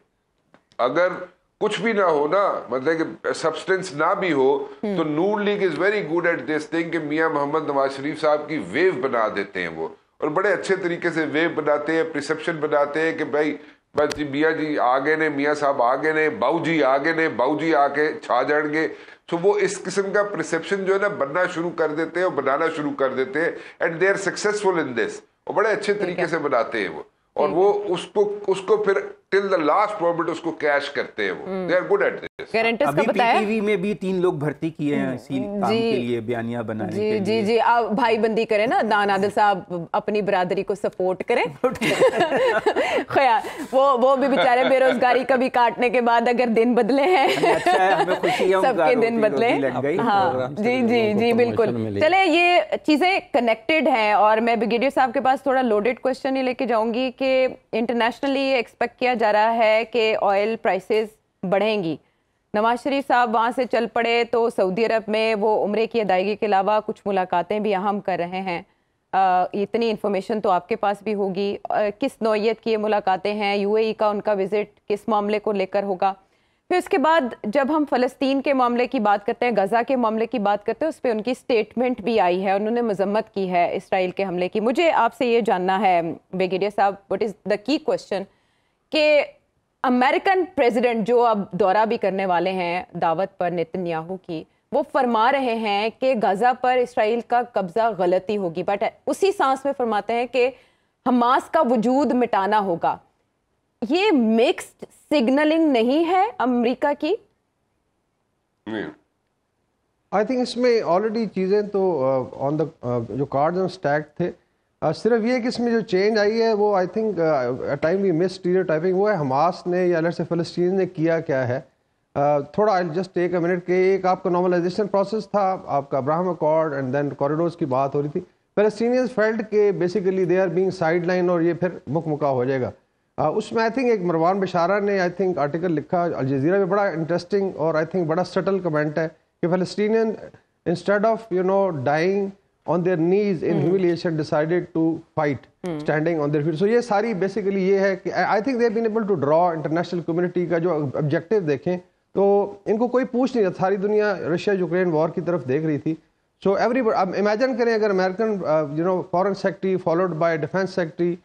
अगर कुछ भी ना हो ना मतलब कि सब्सटेंस ना भी हो हम्म। तो Noon League is very good at this thing कि मियां मोहम्मद नवाज शरीफ साहब की वेव बना देते हैं वो और बड़े अच्छे तरीके से वेव बनाते हैं प्रिसेप्शन बनाते हैं कि भाई बस जी मियाँ जी आगे ने मियाँ साहब आगे ने बाऊ जी आगे ने बाऊ जी आके छा जाएंगे तो वो इस किस्म का प्रिसेप्शन जो है ना बनना शुरू कर देते हैं और बनाना शुरू कर देते हैं and they are successful in this और बड़े अच्छे तरीके से बनाते हैं वो और वो उसको उसको फिर टिल द लास्ट मोमेंट उसको कैश करते हैं वो they are good at this guarantors का अभी पीटीवी में भी तीन लोग भर्ती किए हैं इसी हम्म। काम के लिए बयानिया बनाने जी, के लिए जी जी आप भाई बंदी करें ना दान आदिल साहब अपनी बरादरी को सपोर्ट करें *laughs* खैर वो वो भी बेचारे बेरोजगारी कभी काटने के बाद अगर दिन बदले हैं अच्छा, *laughs* सबके दिन बदले हाँ, हाँ जी जी जी बिल्कुल चले ये चीजें कनेक्टेड हैं और मैं ब्रिगेडियर साहब के पास थोड़ा लोडेड क्वेश्चन ही लेके जाऊंगी कि इंटरनेशनली एक्सपेक्ट किया जा रहा है कि ऑयल प्राइसेस बढ़ेंगी नवाज शरीफ साहब वहाँ से चल पड़े तो सऊदी अरब में वो उम्र की अदायगी के अलावा कुछ मुलाकातें भी अहम कर रहे हैं आ, इतनी इन्फॉर्मेशन तो आपके पास भी होगी आ, किस नौीयत की ये मुलाकातें हैं यूएई e का उनका विज़िट किस मामले को लेकर होगा फिर उसके बाद जब हम फ़लस्तीन के मामले की बात करते हैं गज़ा के मामले की बात करते हैं उस पर उनकी स्टेटमेंट भी आई है उन्होंने मजम्मत की है इसराइल के हमले की मुझे आपसे ये जानना है ब्रिगेडियर साहब what is the key question कि अमेरिकन प्रेसिडेंट जो अब दौरा भी करने वाले हैं दावत पर नितन्याहू की वो फरमा रहे हैं कि गज़ा पर इसराइल का कब्ज़ा गलती होगी बट उसी सांस में फरमाते हैं कि हमास का वजूद मिटाना होगा ये मिक्स्ड सिग्नलिंग नहीं है अमेरिका की आई थिंक इसमें ऑलरेडी चीज़ें तो ऑन uh, द uh, जो कार्ड स्टैक थे सिर्फ ये कि इसमें जो चेंज आई है वो I think time we miss typing वो है हमास ने या अलग से फ़लस्तीन ने किया क्या है थोड़ा I just take a minute के एक आपका नॉर्मलाइजेशन प्रोसेस था आपका Abraham accord and then corridors की बात हो रही थी फ़लस्तीनियंस फेल्ड के basically they are being sideline और ये फिर मुख मुका हो जाएगा उसमें आई थिंक एक मरवान बशारा ने आई थिंक आर्टिकल लिखा अलजीरा में बड़ा इंटरेस्टिंग और आई थिंक बड़ा सटल कमेंट है कि Palestinian instead of you know dying on their knees in humiliation decided to fight standing on their on so hmm. hmm. ये सारी बेसिकली ये है कि I think they think they have been able to draw international community ka तो इनको कोई पूछ नहीं रहा सारी दुनिया रशिया यूक्रेन वॉर की तरफ देख रही थी सो एवरी अब इमेजिन करें अगर American you know foreign secretary followed by defence secretary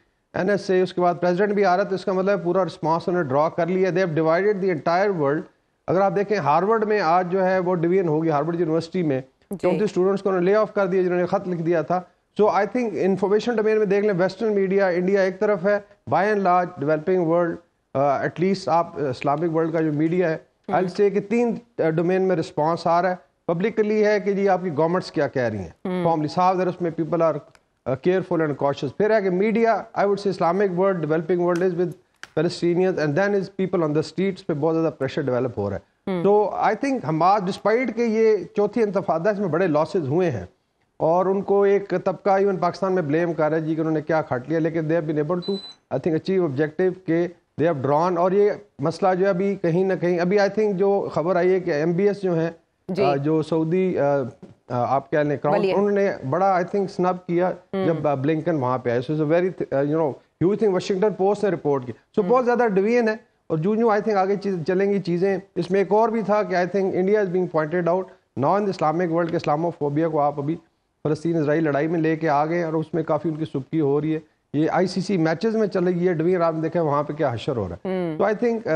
N S A उसके बाद प्रेजिडेंट भी आ रहा है तो इसका मतलब पूरा रिस्पॉन्स उन्होंने ड्रॉ कर लिया they have divided the entire world अगर आप देखें हार्वर्ड में आज जो है वो डिवीजन होगी हार्वर्ड यूनिवर्सिटी में तो क्योंकि स्टूडेंट्स को ले ऑफ कर दिया जिन्होंने खत लिख दिया था so I think information domain में देख लें वेस्टर्न मीडिया इंडिया एक तरफ है by and large developing world at least आप इस्लामिक uh, वर्ल्ड का जो मीडिया है आई हम्म। से कि तीन डोमेन uh, में रिस्पॉन्स आ रहा है पब्लिकली है कि जी आपकी गवर्नमेंट्स क्या कह रही हैं फॉर्मली साफ दर उसमें people are careful and cautious फिर है कि media I would say Islamic world developing world is with Palestinians and then is people on the streets पे बहुत ज़्यादा प्रेशर डेवलप हो रहा है हम्म। तो आई थिंक बात डिस्पाइट के ये चौथी इंतफादा इसमें बड़े लॉसेज हुए हैं और उनको एक तबका इवन पाकिस्तान में ब्लेम कर रहा है जी कि उन्होंने क्या खट लिया लेकिन they have been able to I think achieve objective के दे हैव ड्रॉन और ये मसला जो है अभी कहीं ना कहीं अभी आई थिंक जो खबर आई है कि एम बी एस जो है जो सऊदी आप क्या लें क्राउन उन्होंने बड़ा आई थिंक स्नब किया हम्म। जब ब्लिंकन वहाँ पे आए so is a very you know huge thing Washington Post ने रिपोर्ट की सो बहुत हम्म। ज़्यादा डिवीजन है और जूँ जूँ आई थिंक आगे चीज, चलेंगी चीज़ें इसमें एक और भी था कि I think India is being pointed out non Islamic world के इस्लामोफोबिया को आप अभी फ़लस्तीन इसराइल लड़ाई में लेके आ गए और उसमें काफ़ी उनकी सुबकी हो रही है ये आईसीसी मैचेस में चले गई है डविंग आपने देखें वहाँ पे क्या हशर हो रहा है तो आई थिंक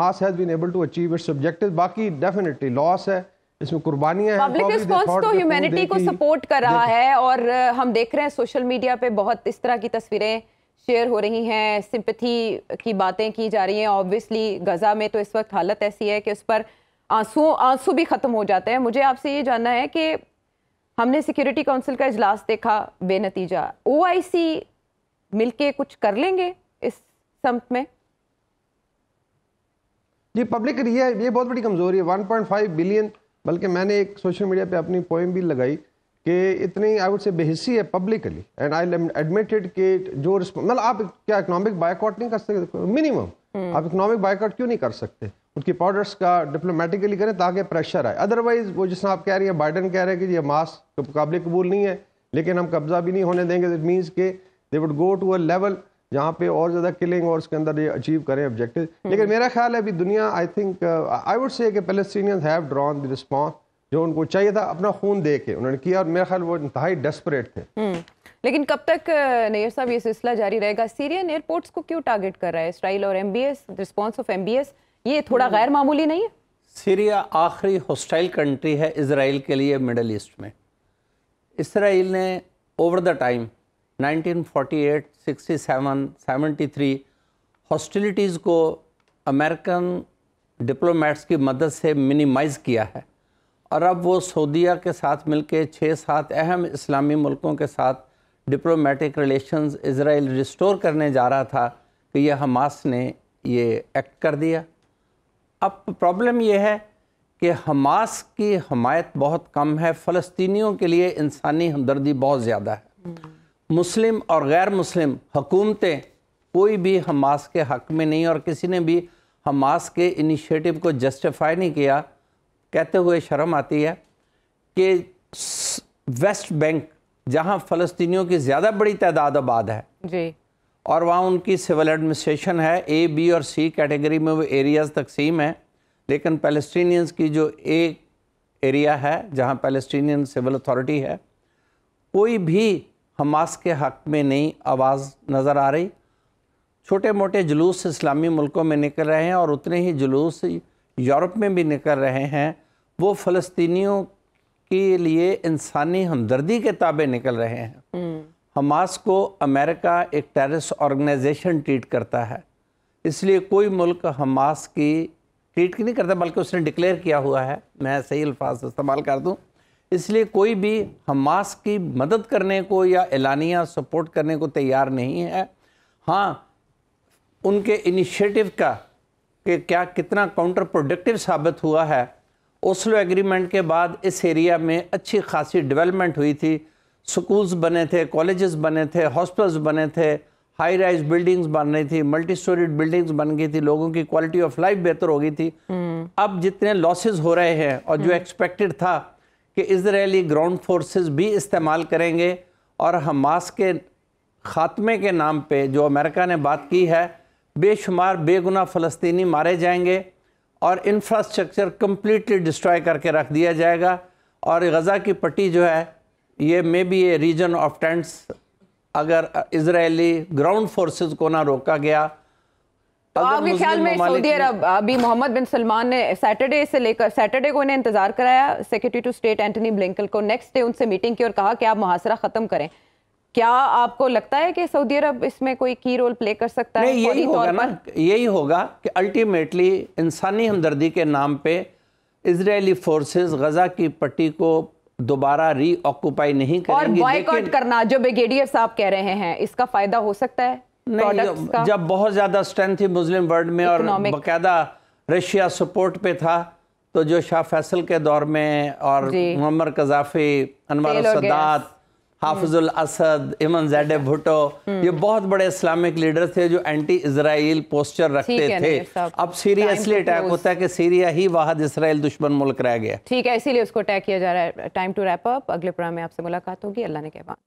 मास has been able to achieve its subjective बाकी डेफिनेटली लॉस है इसमें कुर्बानियां पब्लिक रिस्पॉन्स तो ह्यूमैनिटी को सपोर्ट कर रहा है और uh, हम देख रहे हैं सोशल मीडिया पे बहुत इस तरह की तस्वीरें शेयर हो रही हैं सिंपथी की बातें की जा रही हैं ऑब्वियसली गज़ा में तो इस वक्त हालत ऐसी है कि उस पर आंसू आंसू भी ख़त्म हो जाते हैं मुझे आपसे ये जानना है कि हमने सिक्योरिटी काउंसिल का इजलास देखा बेनतीजा ओ आई सी मिल के कुछ कर लेंगे इस सम्त में ये पब्लिक रिया ये बहुत बड़ी कमज़ोरी है 1.5 बिलियन बल्कि मैंने एक सोशल मीडिया पे अपनी पोइम भी लगाई कि इतनी आई वुड से बेहसी है पब्लिकली एंड आई एडमिटेड कि जो मतलब आप क्या इकोनॉमिक बायकॉट नहीं कर सकते मिनिमम hmm. आप इकोनॉमिक बायकॉट क्यों नहीं कर सकते उनकी पाउडर्स का डिप्लोमेटिकली करें ताकि प्रेशर आए अदरवाइज वो जिस आप कह रही हैं बाइडन कह रहे हैं कि ये मास काबिल कबूल नहीं है लेकिन हम कब्जा भी नहीं होने देंगे दट मीन्स के they would go to a level जहाँ पे और ज़्यादा किलिंग और उसके अंदर ये अचीव करें ऑब्जेक्टिव hmm. लेकिन मेरा ख्याल है अभी दुनिया I think I would say कि Palestinians have drawn the response जो उनको चाहिए था अपना खून दे के उन्होंने किया और मेरा ख्याल वो इंतहाई डेस्परेट थे हम्म, लेकिन कब तक नैर साहब ये सिलसिला जारी रहेगा सीरियन एयरपोर्ट्स को क्यों टारगेट कर रहा है इसराइल और M B S response of M B S ये थोड़ा हम्म। गैर मामूली नहीं है सीरिया आखिरी हॉस्टाइल कंट्री है इसराइल के लिए मिडल ईस्ट में इसराइल ने over the time nineteen forty eight sixty seven seventy three hostilities को अमेरिकन डिप्लोमेट्स की मदद से मिनिमाइज़ किया है और अब वो सऊदीया के साथ मिलकर छः सात अहम इस्लामी मुल्कों के साथ डिप्लोमेटिक रिलेशंस इसराइल रिस्टोर करने जा रहा था कि यह हमास ने ये एक्ट कर दिया अब प्रॉब्लम यह है कि हमास की हमायत बहुत कम है फ़लस्तनीों के लिए इंसानी हमदर्दी बहुत ज़्यादा है मुस्लिम और गैर मुस्लिम हकूमतें कोई भी हमास के हक़ में नहीं और किसी ने भी हमास के इनिशिएटिव को जस्टिफाई नहीं किया कहते हुए शर्म आती है कि वेस्ट बैंक जहां फ़लस्तियों की ज़्यादा बड़ी तादाद आबाद है जी और वहाँ उनकी सिविल एडमिनिस्ट्रेशन है ए बी और सी कैटेगरी में वो एरियाज़ तकसीम हैं लेकिन पैलेस्टीनियंस की जो ए एरिया है जहाँ पैलेस्टीनियन सिविल अथॉरिटी है कोई भी हमास के हक में नहीं आवाज़ नज़र आ रही छोटे मोटे जुलूस इस्लामी मुल्कों में निकल रहे हैं और उतने ही जुलूस यूरोप में भी निकल रहे हैं वो फ़लस्तीनियों के लिए इंसानी हमदर्दी के ताबे निकल रहे हैं हम्म। हमास को अमेरिका एक टेरिस ऑर्गेनाइजेशन ट्रीट करता है इसलिए कोई मुल्क हमास की ट्रीट की नहीं करता बल्कि उसने डिक्लेयर किया हुआ है मैं सही अल्फाज इस्तेमाल कर दूँ इसलिए कोई भी हमास की मदद करने को या एलानिया सपोर्ट करने को तैयार नहीं है हाँ उनके इनिशिएटिव का कि क्या कितना काउंटर प्रोडक्टिव साबित हुआ है ओसलो एग्रीमेंट के बाद इस एरिया में अच्छी खासी डेवलपमेंट हुई थी स्कूल्स बने थे कॉलेजेस बने थे हॉस्पिटल्स बने थे हाई राइज बिल्डिंग्स बन रही थी मल्टी स्टोरीड बिल्डिंग्स बन गई थी लोगों की क्वालिटी ऑफ लाइफ बेहतर हो गई थी हम्म। अब जितने लॉसेज हो रहे हैं और जो एक्सपेक्टेड हम्म। था कि इसराइली ग्राउंड फोर्सेस भी इस्तेमाल करेंगे और हमास के खात्मे के नाम पे जो अमेरिका ने बात की है बेशुमार बेगुना फ़लस्तीनी मारे जाएंगे और इंफ्रास्ट्रक्चर कम्प्लीटली डिस्ट्रॉय करके रख दिया जाएगा और गज़ा की पट्टी जो है ये may be a reason of tents अगर इसराइली ग्राउंड फोर्सेस को ना रोका गया तो आपके ख्याल में सऊदी अरब अभी मोहम्मद बिन सलमान ने सैटरडे से लेकर सैटरडे को इन्हें इंतजार कराया secretary to state Antony Blinken को नेक्स्ट डे उनसे मीटिंग की और कहा कि आप मुहासरा खत्म करें क्या आपको लगता है कि सऊदी अरब इसमें कोई की रोल प्ले कर सकता है यही होगा ना यही होगा कि अल्टीमेटली इंसानी हमदर्दी के नाम पे इसराइली फोर्सेस गजा की पट्टी को दोबारा रीऑक्यूपाई नहीं करेंगी और बॉयकॉट करना जो ब्रिगेडियर साहब कह रहे हैं इसका फायदा हो सकता है नहीं जब बहुत ज़्यादा स्ट्रेंथ थी मुस्लिम वर्ल्ड में और बाकायदा रशिया सपोर्ट पे था तो जो शाह फैसल के दौर में और मोहम्मद कजाफी अनवर सदात हाफिजुल असद इमन जैड भुटो हम्म। ये बहुत बड़े इस्लामिक लीडर थे जो एंटी इसराइल पोस्टर रखते थे अब सीरियसली अटैक होता है कि सीरिया ही वाहद इसराइल दुश्मन मुल्क रह गया ठीक है इसीलिए उसको अटैक किया जा रहा है टाइम टू रैप अप अगले प्रोग्राम में आपसे मुलाकात होगी अल्लाह ने कहवा